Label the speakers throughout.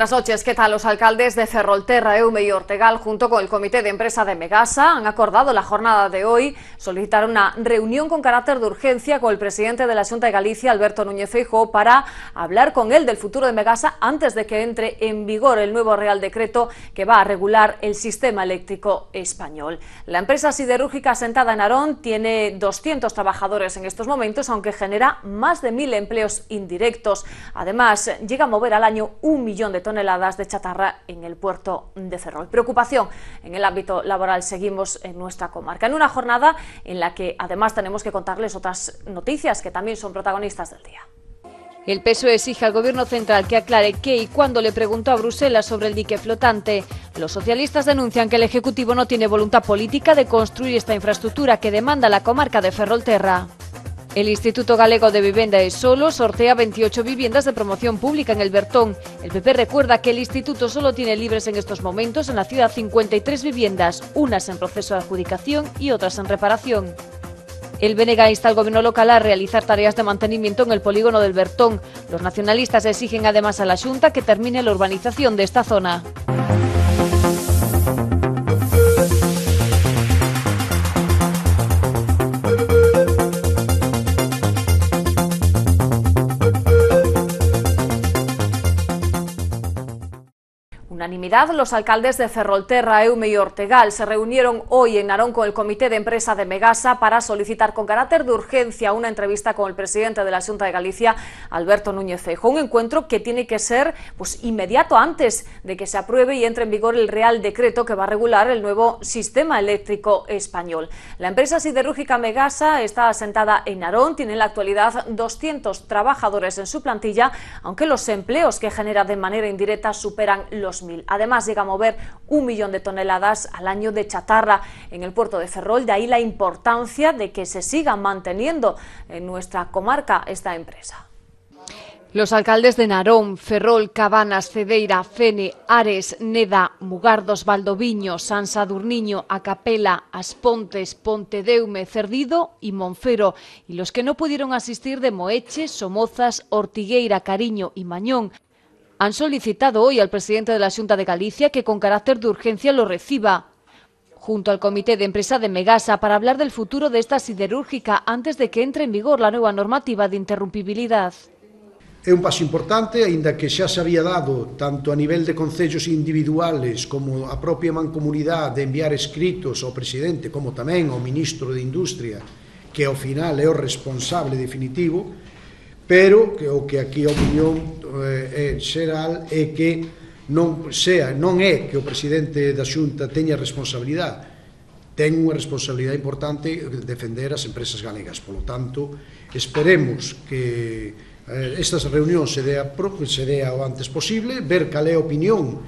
Speaker 1: buenas noches. ¿Qué tal? Los alcaldes de Ferrolterra, Eume y Ortegal, junto con el comité de empresa de Megasa, han acordado la jornada de hoy solicitar una reunión con carácter de urgencia con el presidente de la Junta de Galicia, Alberto Núñez Feijóo, para hablar con él del futuro de Megasa antes de que entre en vigor el nuevo Real Decreto que va a regular el sistema eléctrico español. La empresa siderúrgica sentada en Arón tiene 200 trabajadores en estos momentos, aunque genera más de 1.000 empleos indirectos. Además, llega a mover al año un millón de toneladas toneladas de chatarra en el puerto de Ferrol. Preocupación en el ámbito laboral seguimos en nuestra comarca, en una jornada en la que además tenemos que contarles otras noticias que también son protagonistas del día. El PSOE exige al Gobierno central que aclare qué y cuándo le preguntó a Bruselas sobre el dique flotante. Los socialistas denuncian que el Ejecutivo no tiene voluntad política de construir esta infraestructura que demanda la comarca de Ferrolterra. El Instituto Galego de Vivienda es Solo sortea 28 viviendas de promoción pública en el Bertón. El PP recuerda que el instituto solo tiene libres en estos momentos en la ciudad 53 viviendas, unas en proceso de adjudicación y otras en reparación. El Benega insta al gobierno local a realizar tareas de mantenimiento en el polígono del Bertón. Los nacionalistas exigen además a la Junta que termine la urbanización de esta zona. unanimidad, los alcaldes de Ferrolterra, Eume y Ortegal se reunieron hoy en Narón con el Comité de Empresa de Megasa para solicitar con carácter de urgencia una entrevista con el presidente de la Junta de Galicia, Alberto Núñez Feijóo. Un encuentro que tiene que ser pues, inmediato antes de que se apruebe y entre en vigor el Real Decreto que va a regular el nuevo sistema eléctrico español. La empresa siderúrgica Megasa está asentada en Narón, tiene en la actualidad 200 trabajadores en su plantilla, aunque los empleos que genera de manera indirecta superan los mil. Además, llega a mover un millón de toneladas al año de chatarra en el puerto de Ferrol, de ahí la importancia de que se siga manteniendo en nuestra comarca esta empresa. Los alcaldes de Narón, Ferrol, Cabanas, Cedeira, Fene, Ares, Neda, Mugardos, Valdoviño, San Sadurniño, Acapela, Aspontes, Pontedeume, Cerdido y Monfero, y los que no pudieron asistir de Moeche, Somozas, Ortigueira, Cariño y Mañón. han solicitado hoy al presidente de la Junta de Galicia que con carácter de urgencia lo reciba junto al Comité de Empresa de Megasa para hablar del futuro de esta siderúrgica antes de que entre en vigor la nueva normativa de interrumpibilidad.
Speaker 2: É un paso importante, aínda que xa se había dado tanto a nivel de concellos individuales como a propia mancomunidade de enviar escritos ao presidente como tamén ao ministro de Industria, que ao final é o responsable definitivo, pero que o que aquí a opinión eh, xeral é que non sea, non é que o presidente da Xunta teña responsabilidade, ten unha responsabilidade importante defender as empresas galegas. Polo tanto, esperemos que eh, estas reunións se dea, se dea o antes posible, ver cal é a opinión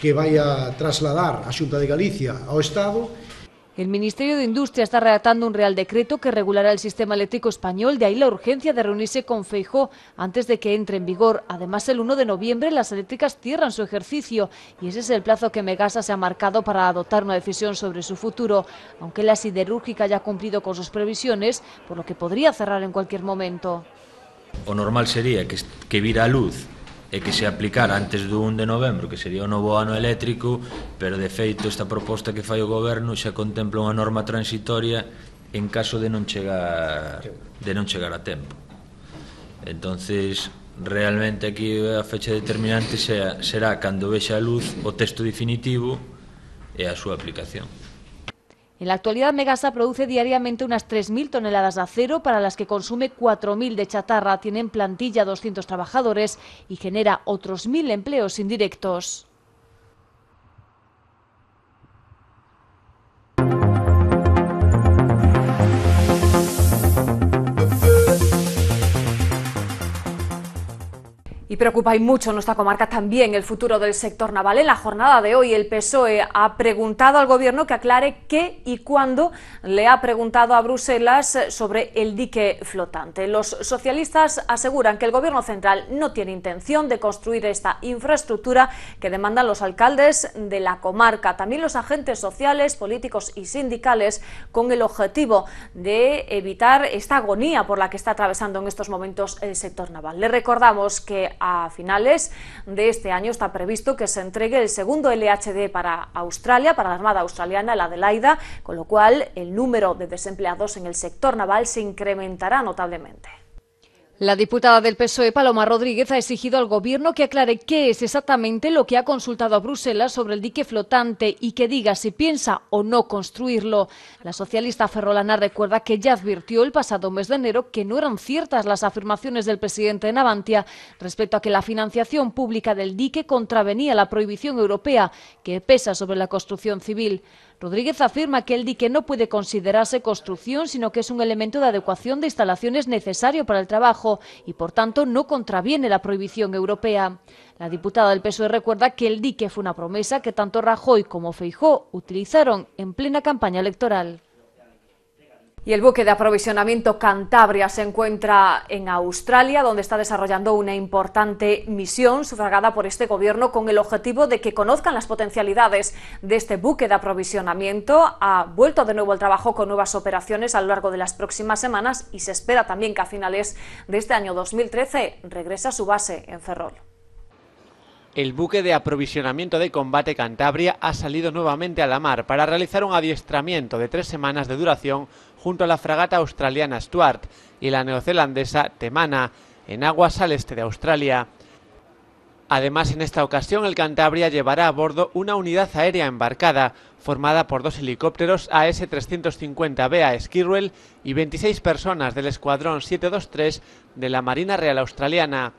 Speaker 2: que vai a trasladar a Xunta de Galicia ao Estado
Speaker 1: El Ministerio de Industria está redactando un Real Decreto que regulará el sistema eléctrico español, de ahí la urgencia de reunirse con Feijó antes de que entre en vigor. Además, el 1 de noviembre las eléctricas cierran su ejercicio y ese es el plazo que Megasa se ha marcado para adoptar una decisión sobre su futuro, aunque la siderúrgica ya ha cumplido con sus previsiones, por lo que podría cerrar en cualquier momento.
Speaker 3: O normal sería que, viera a luz e que se aplicara antes do 1 de novembro, que sería o novo ano eléctrico, pero de feito esta proposta que fai o goberno xa contempla unha norma transitoria en caso de non chegar de non chegar a tempo. Entonces, realmente aquí a fecha determinante xa, será cando vexa a luz o texto definitivo e a súa aplicación.
Speaker 1: En la actualidad, Megasa produce diariamente unas 3.000 toneladas de acero, para las que consume 4.000 de chatarra, tiene en plantilla 200 trabajadores y genera otros 1.000 empleos indirectos. preocupáis preocupa mucho en nuestra comarca también el futuro del sector naval. En la jornada de hoy el PSOE ha preguntado al Gobierno que aclare qué y cuándo le ha preguntado a Bruselas sobre el dique flotante. Los socialistas aseguran que el Gobierno central no tiene intención de construir esta infraestructura que demandan los alcaldes de la comarca, también los agentes sociales, políticos y sindicales, con el objetivo de evitar esta agonía por la que está atravesando en estos momentos el sector naval. Le recordamos que a finales de este año está previsto que se entregue el segundo LHD para Australia, para la Armada Australiana, la Adelaida, con lo cual el número de desempleados en el sector naval se incrementará notablemente. La diputada del PSOE, Paloma Rodríguez, ha exigido al Gobierno que aclare qué es exactamente lo que ha consultado a Bruselas sobre el dique flotante y que diga si piensa o no construirlo. La socialista Ferrolana recuerda que ya advirtió el pasado mes de enero que no eran ciertas las afirmaciones del presidente Navantia Navantia respecto a que la financiación pública del dique contravenía la prohibición europea que pesa sobre la construcción civil. Rodríguez afirma que el dique no puede considerarse construcción, sino que es un elemento de adecuación de instalaciones necesario para el trabajo y, por tanto, no contraviene la prohibición europea. La diputada del PSOE recuerda que el dique fue una promesa que tanto Rajoy como Feijó utilizaron en plena campaña electoral. Y el buque de aprovisionamiento Cantabria se encuentra en Australia, donde está desarrollando una importante misión sufragada por este gobierno con el objetivo de que conozcan las potencialidades de este buque de aprovisionamiento. Ha vuelto de nuevo al trabajo con nuevas operaciones a lo largo de las próximas semanas y se espera también que a finales de este año 2013 regrese a su base en Ferrol.
Speaker 3: El buque de aprovisionamiento de combate Cantabria ha salido nuevamente a la mar para realizar un adiestramiento de tres semanas de duración junto a la fragata australiana Stuart y la neozelandesa Temana, en aguas al este de Australia. Además, en esta ocasión el Cantabria llevará a bordo una unidad aérea embarcada, formada por dos helicópteros as 350 ba Skirwell y 26 personas del Escuadrón 723 de la Marina Real Australiana.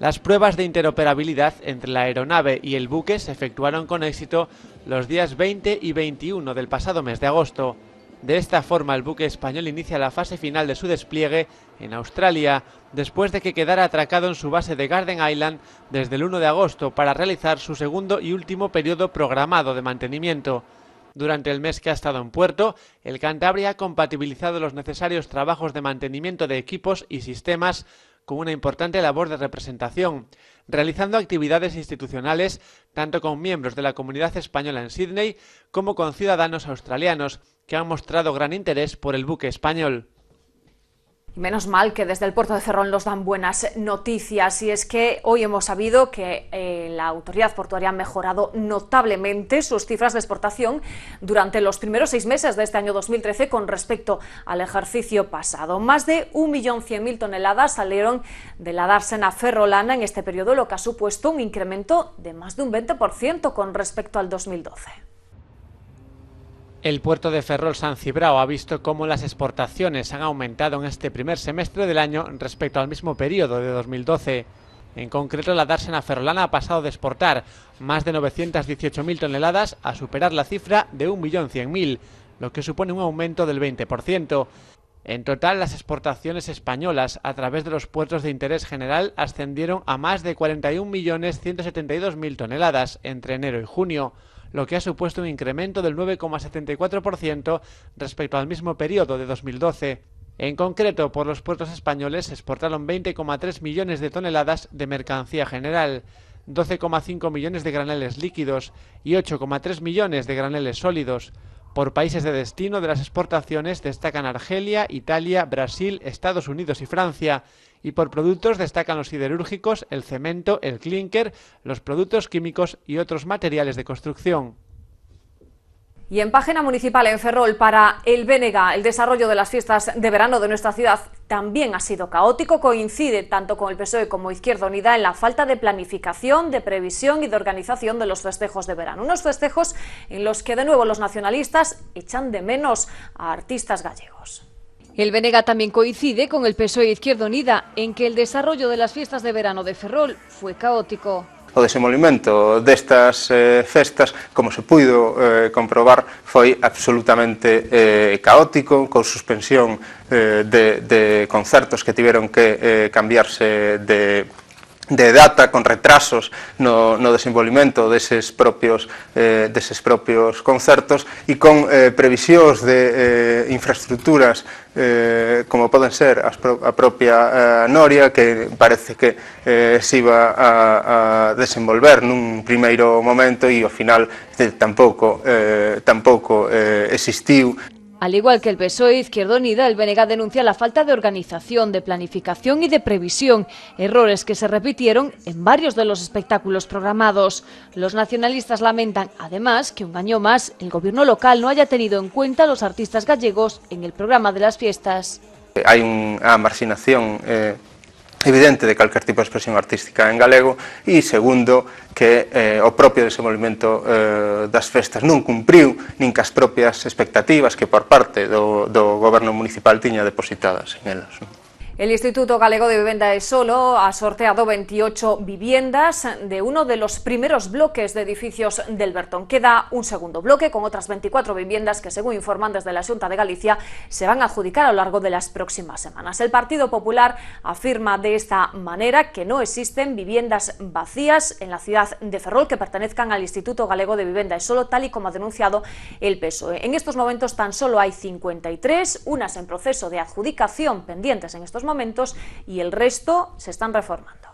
Speaker 3: Las pruebas de interoperabilidad entre la aeronave y el buque se efectuaron con éxito los días 20 y 21 del pasado mes de agosto. De esta forma, el buque español inicia la fase final de su despliegue en Australia, después de que quedara atracado en su base de Garden Island desde el 1 de agosto para realizar su segundo y último periodo programado de mantenimiento. Durante el mes que ha estado en puerto, el Cantabria ha compatibilizado los necesarios trabajos de mantenimiento de equipos y sistemas con una importante labor de representación, realizando actividades institucionales tanto con miembros de la comunidad española en Sídney como con ciudadanos australianos que han mostrado gran interés por el buque español.
Speaker 1: Y Menos mal que desde el puerto de Ferrol nos dan buenas noticias y es que hoy hemos sabido que eh, la autoridad portuaria ha mejorado notablemente sus cifras de exportación durante los primeros seis meses de este año 2013 con respecto al ejercicio pasado. Más de 1.100.000 toneladas salieron de la dársena ferrolana en este periodo, lo que ha supuesto un incremento de más de un 20% con respecto al 2012.
Speaker 3: El puerto de Ferrol San Cibrao ha visto cómo las exportaciones han aumentado en este primer semestre del año respecto al mismo periodo de 2012. En concreto, la dársena ferrolana ha pasado de exportar más de 918.000 toneladas a superar la cifra de 1.100.000, lo que supone un aumento del 20%. En total, las exportaciones españolas a través de los puertos de interés general ascendieron a más de 41.172.000 toneladas entre enero y junio lo que ha supuesto un incremento del 9,74% respecto al mismo periodo de 2012. En concreto, por los puertos españoles se exportaron 20,3 millones de toneladas de mercancía general, 12,5 millones de graneles líquidos y 8,3 millones de graneles sólidos, por países de destino de las exportaciones destacan Argelia, Italia, Brasil, Estados Unidos y Francia. Y por productos destacan los siderúrgicos, el cemento, el clinker, los productos químicos y otros materiales de construcción.
Speaker 1: Y en página municipal en Ferrol para el Bénega, el desarrollo de las fiestas de verano de nuestra ciudad también ha sido caótico. Coincide tanto con el PSOE como Izquierda Unida en la falta de planificación, de previsión y de organización de los festejos de verano. Unos festejos en los que de nuevo los nacionalistas echan de menos a artistas gallegos. El Benega también coincide con el PSOE e Izquierda Unida en que el desarrollo de las fiestas de verano de Ferrol fue caótico.
Speaker 2: o desenvolvimento destas eh, festas, como se puido eh, comprobar, foi absolutamente eh, caótico, con suspensión eh, de, de concertos que tiveron que eh, cambiarse de de data con retrasos no, no desenvolvimento deses propios, eh, deses propios concertos e con eh, previsións de eh, infraestructuras eh, como poden ser as pro, a propia eh, Noria que parece que eh, se iba a, a desenvolver nun primeiro momento e ao final eh, tampouco, eh, tampouco eh, existiu
Speaker 1: Al igual que el PSOE, Izquierda Unida, el BNG denuncia la falta de organización, de planificación y de previsión, errores que se repitieron en varios de los espectáculos programados. Los nacionalistas lamentan, además, que un año más el gobierno local no haya tenido en cuenta a los artistas gallegos en el programa de las fiestas.
Speaker 2: Hay una marginación eh, evidente de calquer tipo de expresión artística en galego e segundo que eh, o propio desenvolvimento eh, das festas non cumpriu nin que as propias expectativas que por parte do, do goberno municipal tiña depositadas en elas. Non?
Speaker 1: El Instituto Galego de Vivienda de Solo ha sorteado 28 viviendas de uno de los primeros bloques de edificios del Bertón. Queda un segundo bloque con otras 24 viviendas que, según informan desde la Junta de Galicia, se van a adjudicar a lo largo de las próximas semanas. El Partido Popular afirma de esta manera que no existen viviendas vacías en la ciudad de Ferrol que pertenezcan al Instituto Galego de Vivienda de Solo, tal y como ha denunciado el PSOE. En estos momentos tan solo hay 53, unas en proceso de adjudicación pendientes en estos momentos momentos y el resto se están reformando.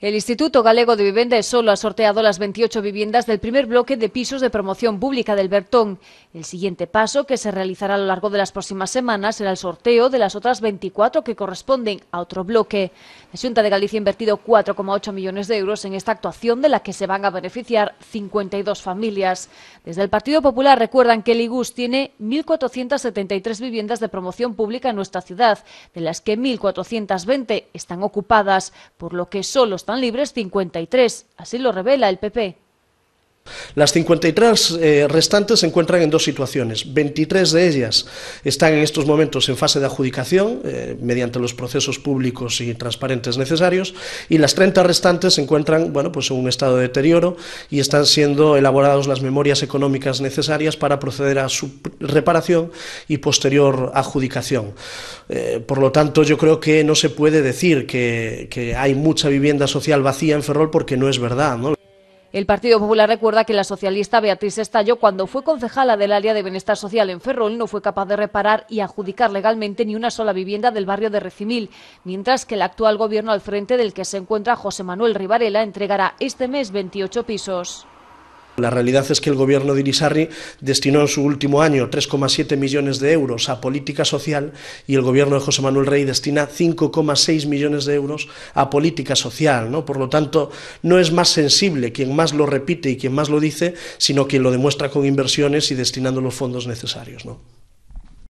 Speaker 1: El Instituto Galego de Vivienda solo ha sorteado las 28 viviendas del primer bloque de pisos de promoción pública del Bertón. El siguiente paso, que se realizará a lo largo de las próximas semanas, será el sorteo de las otras 24 que corresponden a otro bloque. La Junta de Galicia ha invertido 4,8 millones de euros en esta actuación de la que se van a beneficiar 52 familias. Desde el Partido Popular recuerdan que el IGUS tiene 1.473 viviendas de promoción pública en nuestra ciudad, de las que 1.420 están ocupadas, por lo que solo están están libres 53, así lo revela el PP.
Speaker 3: Las 53 eh, restantes se encuentran en dos situaciones. 23 de ellas están en estos momentos en fase de adjudicación eh, mediante los procesos públicos y transparentes necesarios y las 30 restantes se encuentran bueno, pues en un estado de deterioro y están siendo elaboradas las memorias económicas necesarias para proceder a su reparación y posterior adjudicación. Eh, por lo tanto, yo creo que no se puede decir que, hay mucha vivienda social vacía en Ferrol porque no es verdad. ¿no?
Speaker 1: El Partido Popular recuerda que la socialista Beatriz Estallo, cuando fue concejala del área de bienestar social en Ferrol, no fue capaz de reparar y adjudicar legalmente ni una sola vivienda del barrio de Recimil, mientras que el actual gobierno al frente del que se encuentra José Manuel Rivarela entregará este mes 28 pisos.
Speaker 3: La realidad es que el gobierno de Irisarri destinó en su último año 3,7 millones de euros a política social y el gobierno de José Manuel Rey destina 5,6 millones de euros a política social. ¿no? Por lo tanto, no es más sensible quien más lo repite y quien más lo dice, sino quien lo demuestra con inversiones y destinando los fondos necesarios. ¿no?